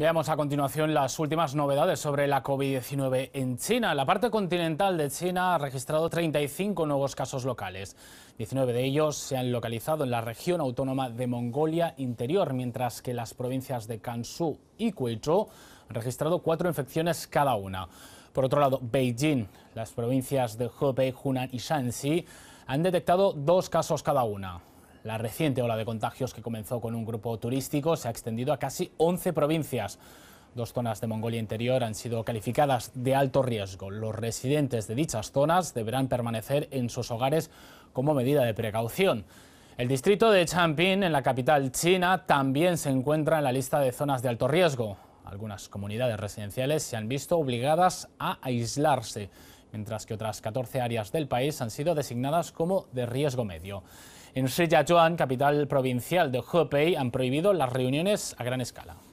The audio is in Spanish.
Veamos a continuación las últimas novedades sobre la COVID-19 en China. La parte continental de China ha registrado 35 nuevos casos locales. 19 de ellos se han localizado en la región autónoma de Mongolia Interior, mientras que las provincias de Kansu y Guizhou han registrado cuatro infecciones cada una. Por otro lado, Beijing, las provincias de Hebei, Hunan y Shanxi han detectado dos casos cada una. La reciente ola de contagios que comenzó con un grupo turístico se ha extendido a casi 11 provincias. Dos zonas de Mongolia Interior han sido calificadas de alto riesgo. Los residentes de dichas zonas deberán permanecer en sus hogares como medida de precaución. El distrito de Changping, en la capital china, también se encuentra en la lista de zonas de alto riesgo. Algunas comunidades residenciales se han visto obligadas a aislarse, mientras que otras 14 áreas del país han sido designadas como de riesgo medio. En Shijiazhuang, capital provincial de Hebei, han prohibido las reuniones a gran escala.